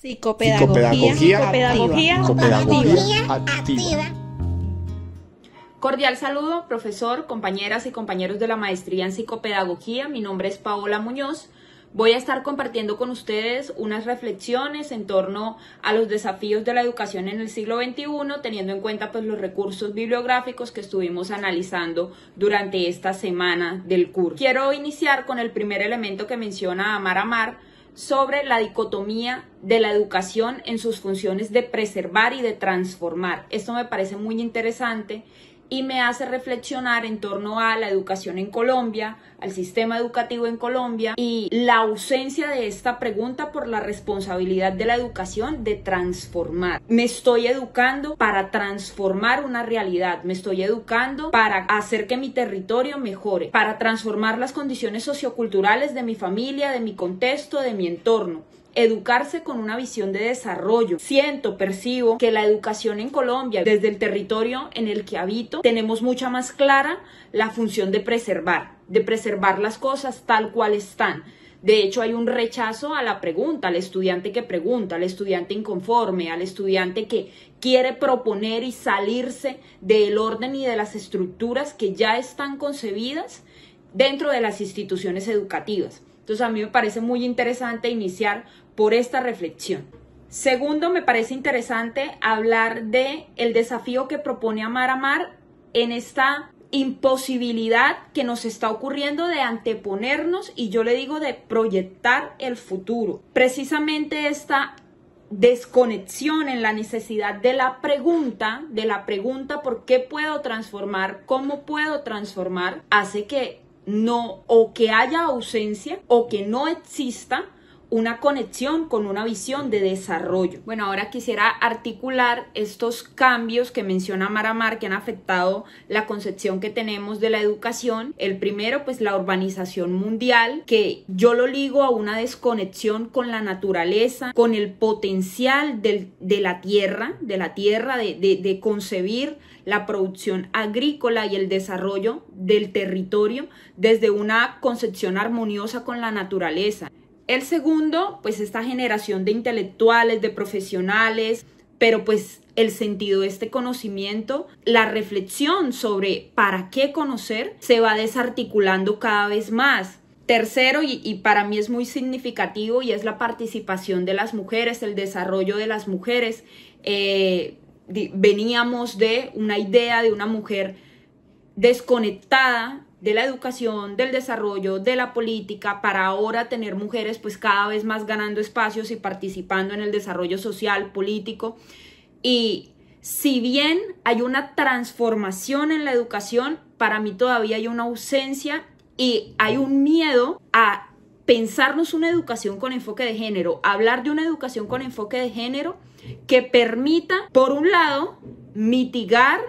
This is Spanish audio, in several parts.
Psicopedagogía, psicopedagogía, psicopedagogía activa. Cordial saludo, profesor, compañeras y compañeros de la maestría en psicopedagogía. Mi nombre es Paola Muñoz. Voy a estar compartiendo con ustedes unas reflexiones en torno a los desafíos de la educación en el siglo XXI, teniendo en cuenta pues, los recursos bibliográficos que estuvimos analizando durante esta semana del curso. Quiero iniciar con el primer elemento que menciona Amar Amar, sobre la dicotomía de la educación en sus funciones de preservar y de transformar. Esto me parece muy interesante y me hace reflexionar en torno a la educación en Colombia, al sistema educativo en Colombia y la ausencia de esta pregunta por la responsabilidad de la educación de transformar. Me estoy educando para transformar una realidad, me estoy educando para hacer que mi territorio mejore, para transformar las condiciones socioculturales de mi familia, de mi contexto, de mi entorno educarse con una visión de desarrollo. Siento, percibo que la educación en Colombia, desde el territorio en el que habito, tenemos mucha más clara la función de preservar, de preservar las cosas tal cual están. De hecho, hay un rechazo a la pregunta, al estudiante que pregunta, al estudiante inconforme, al estudiante que quiere proponer y salirse del orden y de las estructuras que ya están concebidas dentro de las instituciones educativas. Entonces, a mí me parece muy interesante iniciar por esta reflexión. Segundo, me parece interesante hablar de el desafío que propone Amar Amar en esta imposibilidad que nos está ocurriendo de anteponernos y yo le digo de proyectar el futuro. Precisamente esta desconexión en la necesidad de la pregunta, de la pregunta por qué puedo transformar, cómo puedo transformar, hace que no o que haya ausencia o que no exista una conexión con una visión de desarrollo. Bueno, ahora quisiera articular estos cambios que menciona Maramar que han afectado la concepción que tenemos de la educación. El primero, pues la urbanización mundial, que yo lo ligo a una desconexión con la naturaleza, con el potencial de la tierra, de la tierra, de concebir la producción agrícola y el desarrollo del territorio desde una concepción armoniosa con la naturaleza. El segundo, pues esta generación de intelectuales, de profesionales, pero pues el sentido de este conocimiento, la reflexión sobre para qué conocer, se va desarticulando cada vez más. Tercero, y, para mí es muy significativo, y es la participación de las mujeres, el desarrollo de las mujeres. Eh, veníamos de una idea de una mujer desconectada de la educación, del desarrollo, de la política, para ahora tener mujeres pues cada vez más ganando espacios y participando en el desarrollo social, político. Y si bien hay una transformación en la educación, para mí todavía hay una ausencia y hay un miedo a pensarnos una educación con enfoque de género, hablar de una educación con enfoque de género que permita, por un lado, mitigar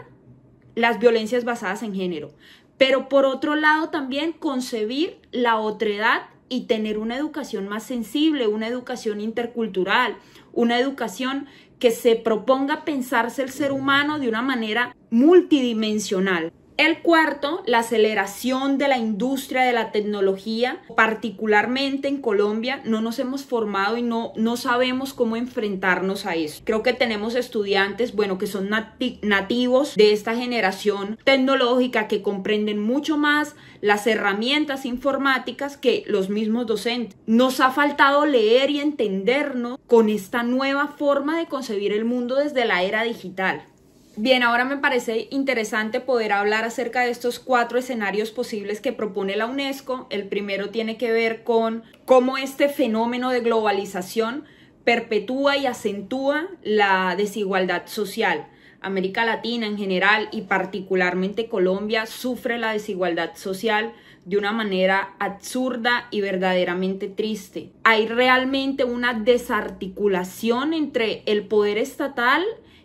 las violencias basadas en género, pero por otro lado también concebir la otredad y tener una educación más sensible, una educación intercultural, una educación que se proponga pensarse el ser humano de una manera multidimensional. El cuarto, la aceleración de la industria de la tecnología, particularmente en Colombia, no nos hemos formado y no, no sabemos cómo enfrentarnos a eso. Creo que tenemos estudiantes, bueno, que son nativos de esta generación tecnológica que comprenden mucho más las herramientas informáticas que los mismos docentes. Nos ha faltado leer y entendernos con esta nueva forma de concebir el mundo desde la era digital. Bien, ahora me parece interesante poder hablar acerca de estos cuatro escenarios posibles que propone la UNESCO. El primero tiene que ver con cómo este fenómeno de globalización perpetúa y acentúa la desigualdad social. América Latina en general y particularmente Colombia sufre la desigualdad social de una manera absurda y verdaderamente triste. Hay realmente una desarticulación entre el poder estatal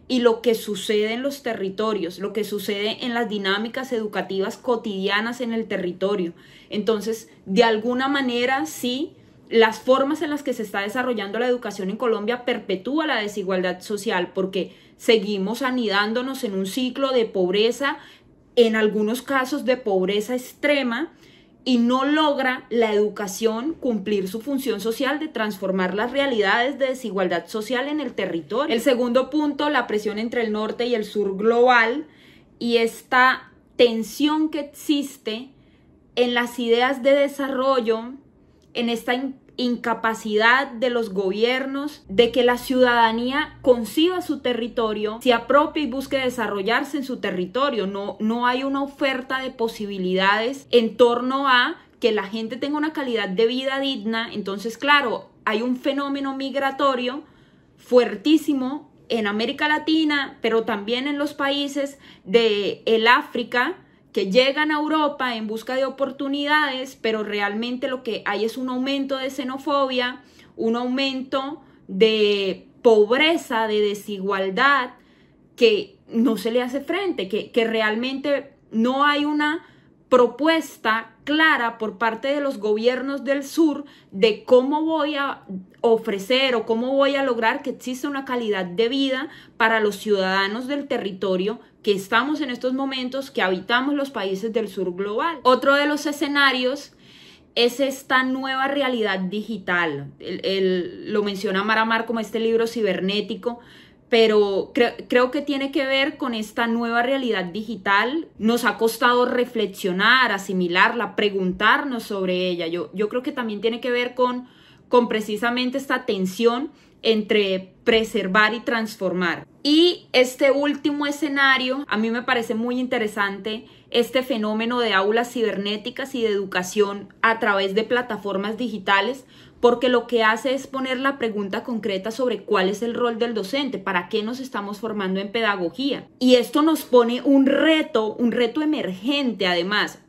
y lo que sucede en los territorios, lo que sucede en las dinámicas educativas cotidianas en el territorio. Entonces, de alguna manera, sí, las formas en las que se está desarrollando la educación en Colombia perpetúa la desigualdad social porque seguimos anidándonos en un ciclo de pobreza, en algunos casos de pobreza extrema, y no logra la educación cumplir su función social de transformar las realidades de desigualdad social en el territorio. El segundo punto, la presión entre el norte y el sur global y esta tensión que existe en las ideas de desarrollo, en esta incapacidad de los gobiernos de que la ciudadanía conciba su territorio, se apropie y busque desarrollarse en su territorio. No, no hay una oferta de posibilidades en torno a que la gente tenga una calidad de vida digna. Entonces, claro, hay un fenómeno migratorio fuertísimo en América Latina, pero también en los países del África que llegan a Europa en busca de oportunidades, pero realmente lo que hay es un aumento de xenofobia, un aumento de pobreza, de desigualdad, que no se le hace frente, que, realmente no hay una propuesta clara por parte de los gobiernos del sur de cómo voy a ofrecer o cómo voy a lograr que exista una calidad de vida para los ciudadanos del territorio que estamos en estos momentos, que habitamos los países del sur global. Otro de los escenarios es esta nueva realidad digital. lo menciona Maramar como este libro cibernético pero creo que tiene que ver con esta nueva realidad digital. Nos ha costado reflexionar, asimilarla, preguntarnos sobre ella. Yo, yo creo que también tiene que ver con precisamente esta tensión entre preservar y transformar. Y este último escenario, a mí me parece muy interesante este fenómeno de aulas cibernéticas y de educación a través de plataformas digitales, porque lo que hace es poner la pregunta concreta sobre cuál es el rol del docente, para qué nos estamos formando en pedagogía. Y esto nos pone un reto, un reto emergente además,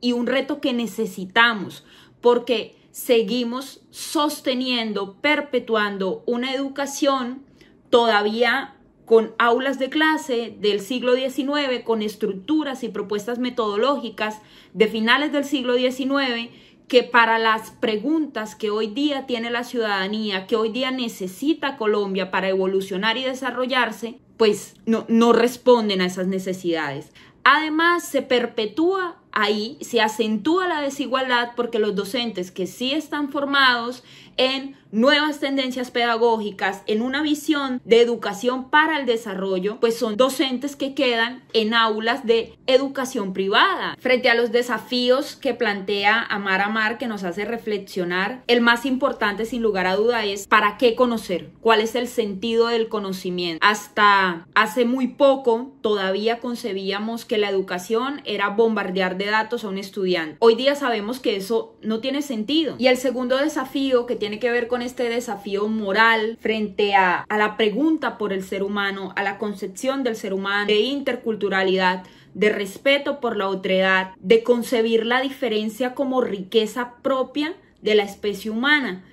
y un reto que necesitamos, porque seguimos sosteniendo, perpetuando una educación todavía con aulas de clase del siglo XIX, con estructuras y propuestas metodológicas de finales del siglo XIX que para las preguntas que hoy día tiene la ciudadanía, que hoy día necesita Colombia para evolucionar y desarrollarse, pues no, no responden a esas necesidades. Además, se perpetúa ahí, se acentúa la desigualdad porque los docentes que sí están formados en nuevas tendencias pedagógicas, en una visión de educación para el desarrollo, pues son docentes que quedan en aulas de educación privada. Frente a los desafíos que plantea Amar Amar, que nos hace reflexionar, el más importante sin lugar a duda es ¿para qué conocer? ¿Cuál es el sentido del conocimiento? Hasta hace muy poco todavía concebíamos que la educación era bombardear de datos a un estudiante. Hoy día sabemos que eso no tiene sentido. Y el segundo desafío que tiene que ver con este desafío moral frente a, la pregunta por el ser humano, a la concepción del ser humano, de interculturalidad, de respeto por la otredad, de concebir la diferencia como riqueza propia de la especie humana.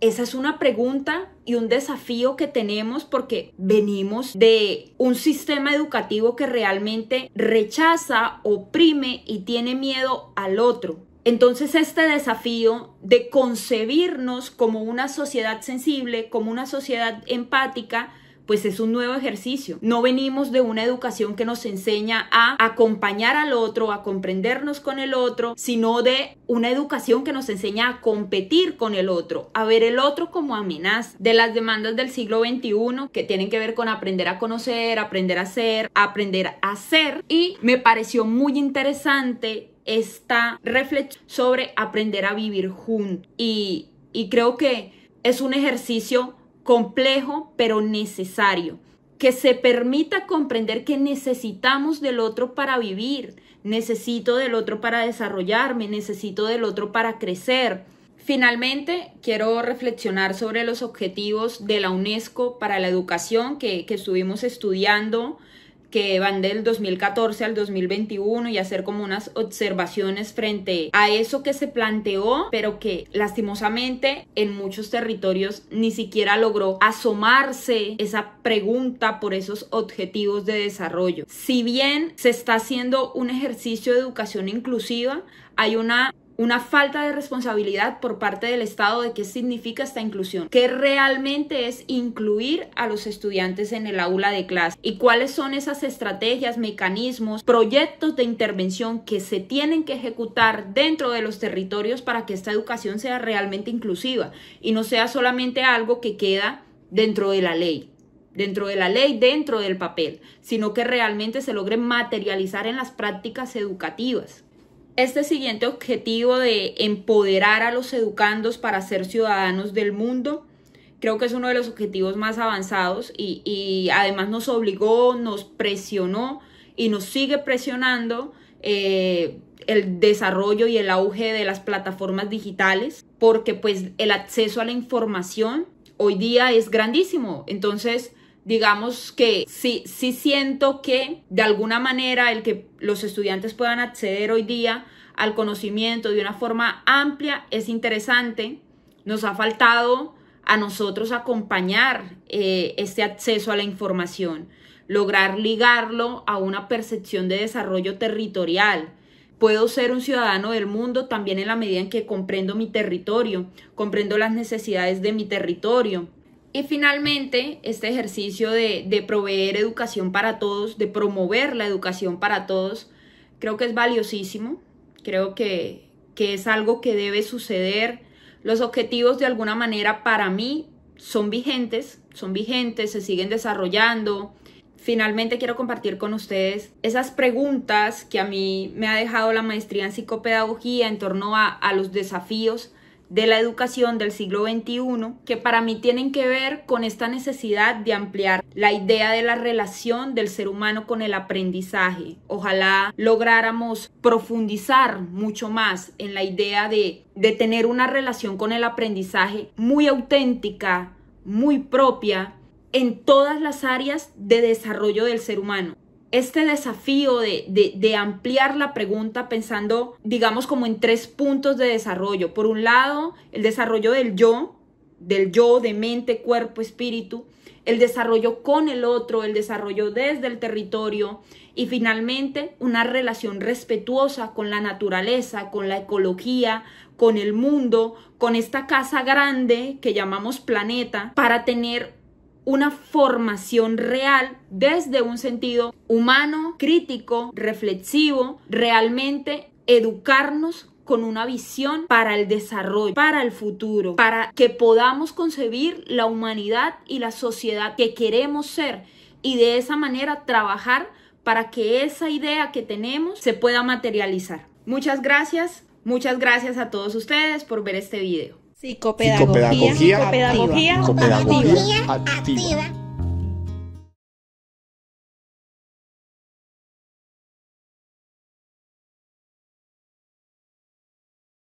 Esa es una pregunta y un desafío que tenemos porque venimos de un sistema educativo que realmente rechaza, oprime y tiene miedo al otro. Entonces este desafío de concebirnos como una sociedad sensible, como una sociedad empática, pues es un nuevo ejercicio. No venimos de una educación que nos enseña a acompañar al otro, a comprendernos con el otro, sino de una educación que nos enseña a competir con el otro, a ver el otro como amenaza. De las demandas del siglo XXI que tienen que ver con aprender a conocer, aprender a ser, aprender a ser. Y me pareció muy interesante esta reflexión sobre aprender a vivir juntos. Y, y creo que es un ejercicio complejo pero necesario que se permita comprender que necesitamos del otro para vivir, necesito del otro para desarrollarme, necesito del otro para crecer. Finalmente, quiero reflexionar sobre los objetivos de la UNESCO para la educación que estuvimos estudiando que van del 2014 al 2021 y hacer como unas observaciones frente a eso que se planteó, pero que lastimosamente en muchos territorios ni siquiera logró asomarse esa pregunta por esos objetivos de desarrollo. Si bien se está haciendo un ejercicio de educación inclusiva, hay una una falta de responsabilidad por parte del Estado de qué significa esta inclusión, qué realmente es incluir a los estudiantes en el aula de clase y cuáles son esas estrategias, mecanismos, proyectos de intervención que se tienen que ejecutar dentro de los territorios para que esta educación sea realmente inclusiva y no sea solamente algo que queda dentro de la ley dentro de la ley, dentro del papel, sino que realmente se logre materializar en las prácticas educativas este siguiente objetivo de empoderar a los educandos para ser ciudadanos del mundo, creo que es uno de los objetivos más avanzados y, además nos obligó, nos presionó y nos sigue presionando eh, el desarrollo y el auge de las plataformas digitales, porque pues el acceso a la información hoy día es grandísimo. Entonces, digamos que sí, siento que de alguna manera el que los estudiantes puedan acceder hoy día al conocimiento de una forma amplia es interesante. Nos ha faltado a nosotros acompañar eh, este acceso a la información, lograr ligarlo a una percepción de desarrollo territorial. Puedo ser un ciudadano del mundo también en la medida en que comprendo mi territorio, comprendo las necesidades de mi territorio, y finalmente, este ejercicio de, proveer educación para todos, de promover la educación para todos, creo que es valiosísimo, creo que, es algo que debe suceder. Los objetivos de alguna manera para mí son vigentes, son vigentes, se siguen desarrollando. Finalmente quiero compartir con ustedes esas preguntas que a mí me ha dejado la maestría en psicopedagogía en torno a los desafíos de la educación del siglo XXI que para mí tienen que ver con esta necesidad de ampliar la idea de la relación del ser humano con el aprendizaje. Ojalá lográramos profundizar mucho más en la idea de, de tener una relación con el aprendizaje muy auténtica, muy propia en todas las áreas de desarrollo del ser humano este desafío de, ampliar la pregunta pensando, digamos, como en tres puntos de desarrollo. Por un lado, el desarrollo del yo, del yo de mente, cuerpo, espíritu, el desarrollo con el otro, el desarrollo desde el territorio y finalmente una relación respetuosa con la naturaleza, con la ecología, con el mundo, con esta casa grande que llamamos planeta, para tener una formación real desde un sentido humano, crítico, reflexivo, realmente educarnos con una visión para el desarrollo, para el futuro, para que podamos concebir la humanidad y la sociedad que queremos ser y de esa manera trabajar para que esa idea que tenemos se pueda materializar. Muchas gracias, muchas gracias a todos ustedes por ver este video. Psicopedagogía, psicopedagogía, psicopedagogía activa. activa.